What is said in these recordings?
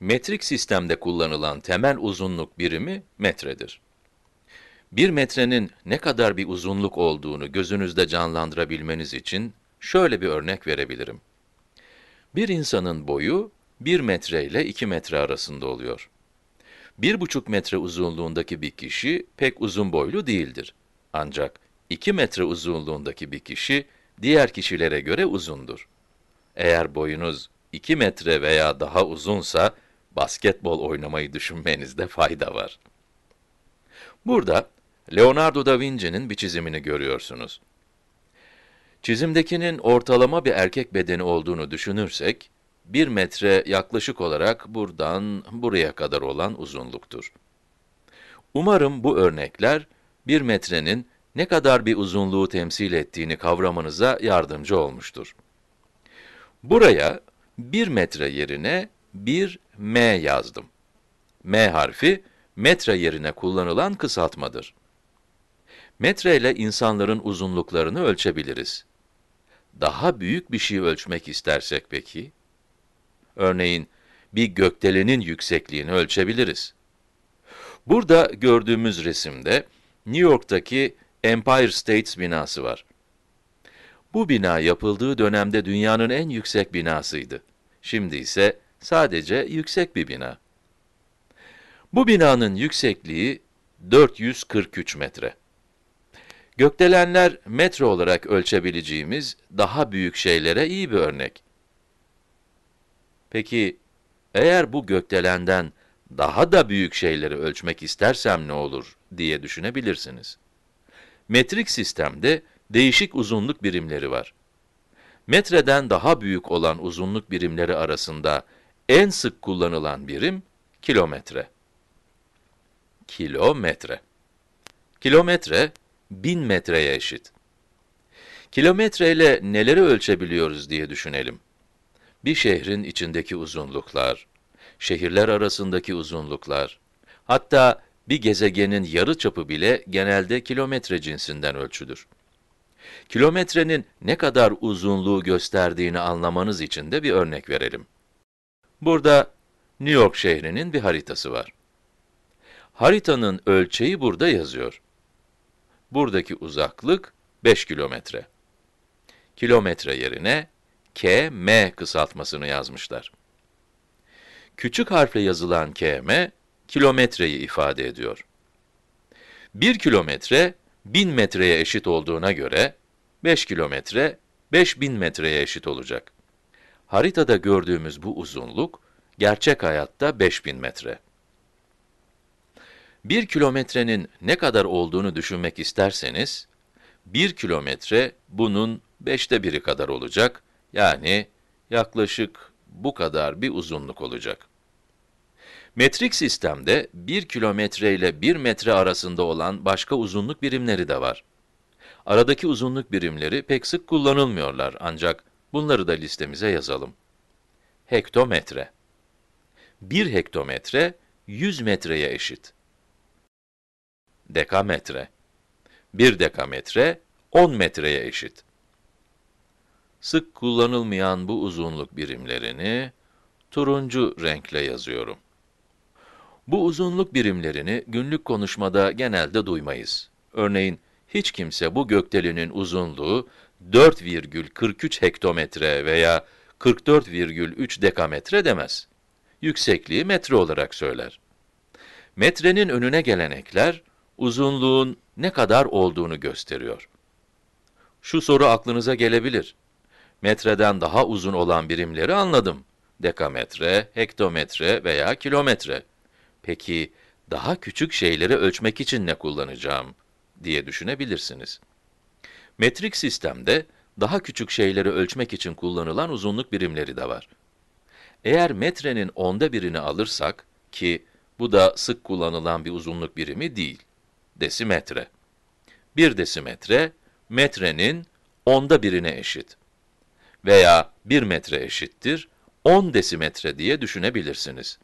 Metrik sistemde kullanılan temel uzunluk birimi metredir. Bir metrenin ne kadar bir uzunluk olduğunu gözünüzde canlandırabilmeniz için şöyle bir örnek verebilirim. Bir insanın boyu 1 metre ile 2 metre arasında oluyor. 1,5 metre uzunluğundaki bir kişi pek uzun boylu değildir. Ancak 2 metre uzunluğundaki bir kişi diğer kişilere göre uzundur. Eğer boyunuz 2 metre veya daha uzunsa, basketbol oynamayı düşünmenizde fayda var. Burada Leonardo da Vinci'nin bir çizimini görüyorsunuz. Çizimdekinin ortalama bir erkek bedeni olduğunu düşünürsek, 1 metre yaklaşık olarak buradan buraya kadar olan uzunluktur. Umarım bu örnekler, 1 metrenin ne kadar bir uzunluğu temsil ettiğini kavramanıza yardımcı olmuştur. Buraya 1 metre yerine bir M yazdım. M harfi, metre yerine kullanılan kısaltmadır. Metre ile insanların uzunluklarını ölçebiliriz. Daha büyük bir şey ölçmek istersek peki? Örneğin, bir gökdelenin yüksekliğini ölçebiliriz. Burada gördüğümüz resimde, New York'taki Empire State binası var. Bu bina yapıldığı dönemde dünyanın en yüksek binasıydı. Şimdi ise Sadece yüksek bir bina. Bu binanın yüksekliği 443 metre. Gökdelenler metre olarak ölçebileceğimiz daha büyük şeylere iyi bir örnek. Peki, eğer bu gökdelenden daha da büyük şeyleri ölçmek istersem ne olur diye düşünebilirsiniz. Metrik sistemde değişik uzunluk birimleri var. Metreden daha büyük olan uzunluk birimleri arasında en sık kullanılan birim kilometre. Kilometre. Kilometre, bin metreye eşit. Kilometre ile neleri ölçebiliyoruz diye düşünelim. Bir şehrin içindeki uzunluklar, şehirler arasındaki uzunluklar, hatta bir gezegenin yarı çapı bile genelde kilometre cinsinden ölçülür. Kilometrenin ne kadar uzunluğu gösterdiğini anlamanız için de bir örnek verelim. Burada New York şehrinin bir haritası var. Haritanın ölçeği burada yazıyor. Buradaki uzaklık 5 kilometre. Kilometre yerine KM kısaltmasını yazmışlar. Küçük harfle yazılan KM, kilometreyi ifade ediyor. 1 kilometre, 1000 metreye eşit olduğuna göre, 5 kilometre, 5000 metreye eşit olacak. Haritada gördüğümüz bu uzunluk, gerçek hayatta 5000 metre. Bir kilometrenin ne kadar olduğunu düşünmek isterseniz, bir kilometre bunun beşte biri kadar olacak, yani yaklaşık bu kadar bir uzunluk olacak. Metrik sistemde 1 kilometre ile 1 metre arasında olan başka uzunluk birimleri de var. Aradaki uzunluk birimleri pek sık kullanılmıyorlar ancak Bunları da listemize yazalım. Hektometre 1 hektometre 100 metreye eşit. Dekametre 1 dekametre 10 metreye eşit. Sık kullanılmayan bu uzunluk birimlerini turuncu renkle yazıyorum. Bu uzunluk birimlerini günlük konuşmada genelde duymayız. Örneğin hiç kimse bu gökdelenin uzunluğu 4,43 hektometre veya 44,3 dekametre demez. Yüksekliği metre olarak söyler. Metrenin önüne gelen ekler, uzunluğun ne kadar olduğunu gösteriyor. Şu soru aklınıza gelebilir. Metreden daha uzun olan birimleri anladım. Dekametre, hektometre veya kilometre. Peki, daha küçük şeyleri ölçmek için ne kullanacağım diye düşünebilirsiniz. Metrik sistemde daha küçük şeyleri ölçmek için kullanılan uzunluk birimleri de var. Eğer metrenin onda birini alırsak, ki bu da sık kullanılan bir uzunluk birimi değil, desimetre. Bir desimetre, metrenin onda birine eşit. Veya bir metre eşittir, 10 desimetre diye düşünebilirsiniz.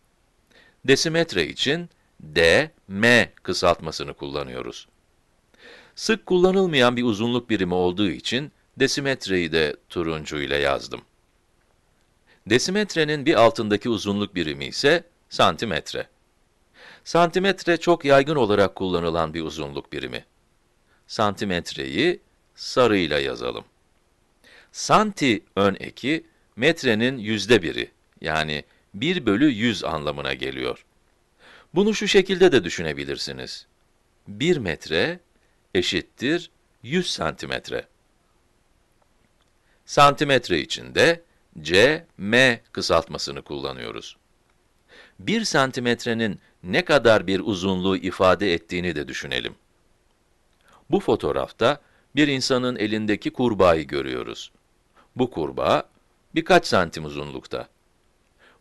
Desimetre için D, M kısaltmasını kullanıyoruz. Sık kullanılmayan bir uzunluk birimi olduğu için desimetreyi de turuncu ile yazdım. Desimetrenin bir altındaki uzunluk birimi ise santimetre. Santimetre çok yaygın olarak kullanılan bir uzunluk birimi. Santimetreyi sarıyla yazalım. Santi ön eki, metrenin yüzde biri, yani 1 bölü 100 anlamına geliyor. Bunu şu şekilde de düşünebilirsiniz. 1 metre eşittir 100 santimetre. Santimetre içinde C, M kısaltmasını kullanıyoruz. 1 santimetrenin ne kadar bir uzunluğu ifade ettiğini de düşünelim. Bu fotoğrafta bir insanın elindeki kurbağayı görüyoruz. Bu kurbağa birkaç santim uzunlukta.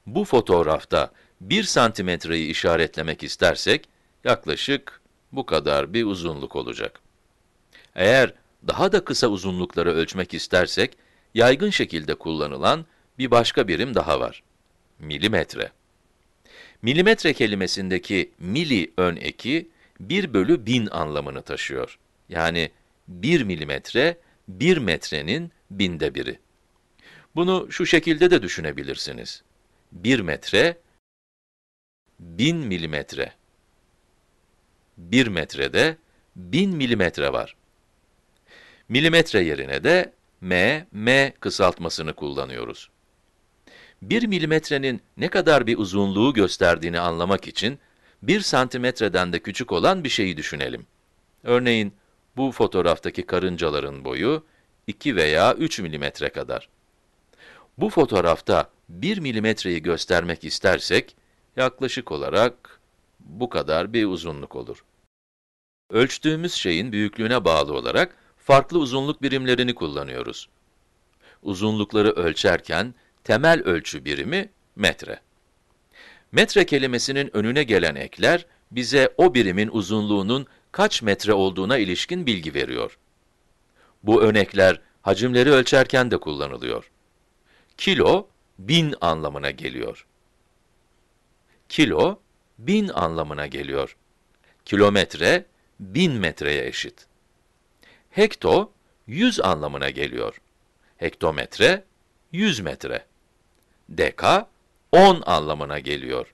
Bu fotoğrafta 1 santimetreyi işaretlemek istersek yaklaşık bu kadar bir uzunluk olacak. Eğer daha da kısa uzunlukları ölçmek istersek, yaygın şekilde kullanılan bir başka birim daha var. Milimetre. Milimetre kelimesindeki mili ön eki, 1 bölü 1000 anlamını taşıyor. Yani 1 milimetre, 1 metrenin binde biri. Bunu şu şekilde de düşünebilirsiniz. 1 metre, 1000 milimetre. 1 metrede 1000 milimetre var. Milimetre yerine de m, m kısaltmasını kullanıyoruz. 1 milimetrenin ne kadar bir uzunluğu gösterdiğini anlamak için 1 santimetreden de küçük olan bir şeyi düşünelim. Örneğin bu fotoğraftaki karıncaların boyu 2 veya 3 milimetre kadar. Bu fotoğrafta 1 milimetreyi göstermek istersek yaklaşık olarak bu kadar bir uzunluk olur. Ölçtüğümüz şeyin büyüklüğüne bağlı olarak farklı uzunluk birimlerini kullanıyoruz. Uzunlukları ölçerken temel ölçü birimi metre. Metre kelimesinin önüne gelen ekler bize o birimin uzunluğunun kaç metre olduğuna ilişkin bilgi veriyor. Bu örnekler hacimleri ölçerken de kullanılıyor. Kilo, bin anlamına geliyor. Kilo, bin anlamına geliyor. Kilometre, bin metreye eşit. Hekto, yüz anlamına geliyor. Hektometre, yüz metre. Deka, on anlamına geliyor.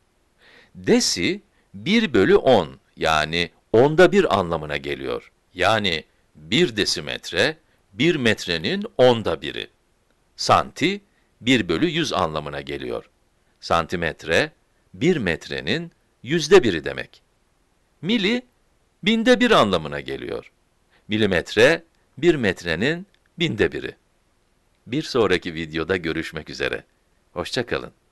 Desi, bir bölü on yani onda bir anlamına geliyor. Yani bir desimetre, bir metrenin onda biri. Santi, bir bölü yüz anlamına geliyor. Santimetre, bir metrenin yüzde biri demek. Mili, binde bir anlamına geliyor. Milimetre, bir metrenin binde biri. Bir sonraki videoda görüşmek üzere. Hoşçakalın.